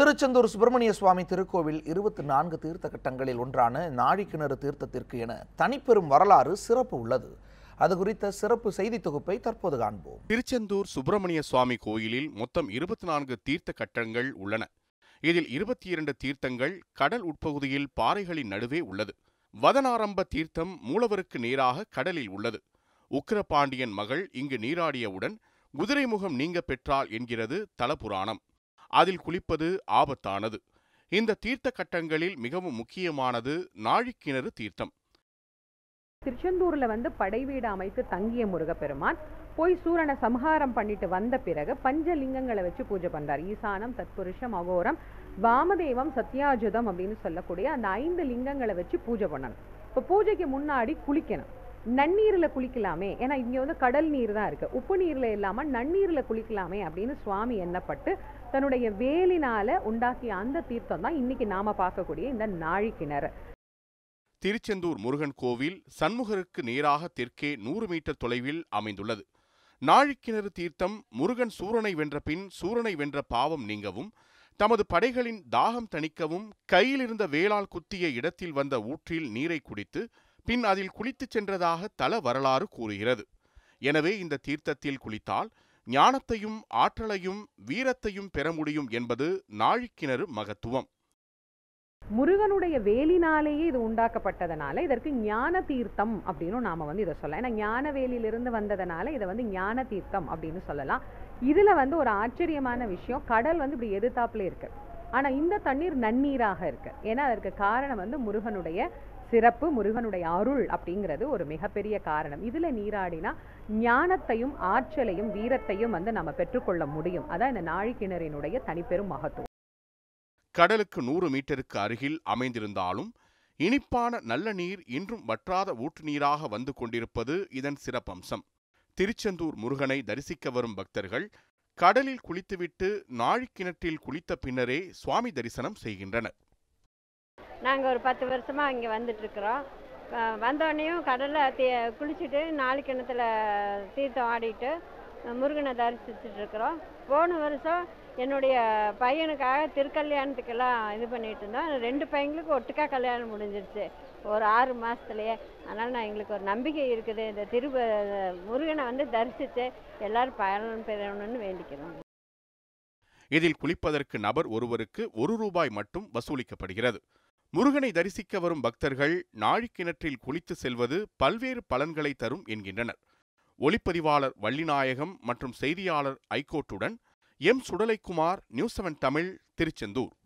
திருச்செந்தூர் சுப்பிரமணிய சுவாமி திருக்கோவில் இருபத்தி நான்கு தீர்த்த கட்டங்களில் ஒன்றான நாழிக்கிணறு தீர்த்தத்திற்கு என தனிப்பெரும் வரலாறு சிறப்பு உள்ளது அது குறித்த சிறப்பு செய்தி தொகுப்பை தற்போது காண்போம் திருச்செந்தூர் சுப்பிரமணிய சுவாமி கோயிலில் மொத்தம் இருபத்தி நான்கு தீர்த்த கட்டங்கள் உள்ளன இதில் இருபத்தி இரண்டு தீர்த்தங்கள் கடல் உட்பகுதியில் பாறைகளின் நடுவே உள்ளது வதனாரம்ப தீர்த்தம் மூலவருக்கு நேராக கடலில் உள்ளது உக்கிரபாண்டியன் மகள் இங்கு நீராடியவுடன் குதிரைமுகம் நீங்க பெற்றாள் என்கிறது தலபுராணம் அதில் குளிப்பது ஆபத்தானது இந்த தீர்த்த கட்டங்களில் மிகவும் முக்கியமானது நாழிக்கிணறு தீர்த்தம் திருச்செந்தூர்ல வந்து படை வீடு அமைத்து தங்கிய முருகப்பெருமான் போய் சூரனை சம்ஹாரம் பண்ணிட்டு வந்த பிறகு பஞ்சலிங்கங்களை வச்சு பூஜை பண்றார் ஈசானம் தத்புருஷம் அகோரம் வாமதேவம் சத்யாஜுதம் அப்படின்னு சொல்லக்கூடிய அந்த ஐந்து லிங்கங்களை வச்சு பூஜை பண்ணணும் இப்போ பூஜைக்கு முன்னாடி குளிக்கணும் நன்னீரில் குளிக்கலாமே ஏன்னா இங்கே வந்து கடல் நீர் தான் இருக்குது உப்பு நீரில் இல்லாமல் நன்னீரில் குளிக்கலாமே அப்படின்னு சுவாமி எண்ணப்பட்டு தன்னுடைய வேலினால உண்டாக்கிய அந்த தீர்த்தம் தான் இன்னைக்கு நாம பார்க்கக்கூடிய இந்த நாழி கிணறு திருச்செந்தூர் முருகன் கோவில் சண்முகருக்கு நேராக தெற்கே நூறு மீட்டர் தொலைவில் அமைந்துள்ளது நாழிக்கிணறு தீர்த்தம் முருகன் சூரனை வென்ற பின் சூரனை வென்ற பாவம் நீங்கவும் தமது படைகளின் தாகம் தணிக்கவும் கையிலிருந்த வேளால் குத்திய இடத்தில் வந்த ஊற்றில் நீரை குடித்து பின் அதில் குளித்துச் சென்றதாக தல வரலாறு கூறுகிறது எனவே இந்த தீர்த்தத்தில் குளித்தால் ஞானத்தையும் ஆற்றலையும் வீரத்தையும் பெற முடியும் என்பது நாழிக்கிணறு மகத்துவம் முருகனுடைய வேலினாலேயே இது உண்டாக்கப்பட்டதனால இதற்கு ஞான தீர்த்தம் அப்படின்னு நாம வந்து இதை சொல்லலாம் ஏன்னா ஞான வேலியிலிருந்து வந்ததுனால இதை வந்து ஞான தீர்த்தம் அப்படின்னு சொல்லலாம் இதில் வந்து ஒரு ஆச்சரியமான விஷயம் கடல் வந்து இப்படி எதிர்த்தாப்புல இருக்கு ஆனால் இந்த தண்ணீர் நன்னீராக இருக்கு ஏன்னா அதற்கு காரணம் வந்து முருகனுடைய சிறப்பு முருகனுடைய அருள் அப்படிங்கிறது ஒரு மிகப்பெரிய காரணம் இதில் நீராடினா ஞானத்தையும் ஆற்றலையும் வீரத்தையும் வந்து நம்ம பெற்றுக்கொள்ள முடியும் அதான் இந்த நாழிக்கிணறினுடைய தனிப்பெரும் மகத்துவம் கடலுக்கு நூறு மீட்டருக்கு அருகில் அமைந்திருந்தாலும் இனிப்பான நல்ல நீர் இன்றும் வற்றாத ஊற்று நீராக வந்து கொண்டிருப்பது இதன் சிறப்பம்சம் திருச்செந்தூர் முருகனை தரிசிக்க வரும் பக்தர்கள் கடலில் குளித்துவிட்டு நாழிக்கிணற்றில் குளித்த பின்னரே சுவாமி தரிசனம் செய்கின்றனர் நாங்கள் ஒரு பத்து வருஷமாக இங்கே வந்துட்டுருக்குறோம் வந்தோடனையும் கடலை தீ குளிச்சுட்டு நாலு கிணத்துல தீர்த்தம் ஆடிட்டு முருகனை தரிசிச்சுட்ருக்குறோம் போன வருஷம் என்னுடைய பையனுக்காக திருக்கல்யாணத்துக்கெல்லாம் இது பண்ணிகிட்டு இருந்தோம் ரெண்டு பையங்களுக்கு ஒட்டுக்கா கல்யாணம் முடிஞ்சிருச்சு ஒரு ஆறு மாதத்துலையே அதனால் நான் எங்களுக்கு ஒரு நம்பிக்கை இருக்குது இந்த திரு முருகனை வந்து தரிசித்து எல்லோரும் பயணம் பெறணும்னு வேண்டிக்கிறோம் இதில் குளிப்பதற்கு நபர் ஒருவருக்கு ஒரு ரூபாய் மட்டும் வசூலிக்கப்படுகிறது முருகனை தரிசிக்க வரும் பக்தர்கள் நாழிக்கிணற்றில் குளித்து செல்வது பல்வேறு பலன்களை தரும் என்கின்றனர் ஒளிப்பதிவாளர் வள்ளிநாயகம் மற்றும் செய்தியாளர் ஐகோட்டுடன் M Sudalaikumar news seven Tamil Tiruchendur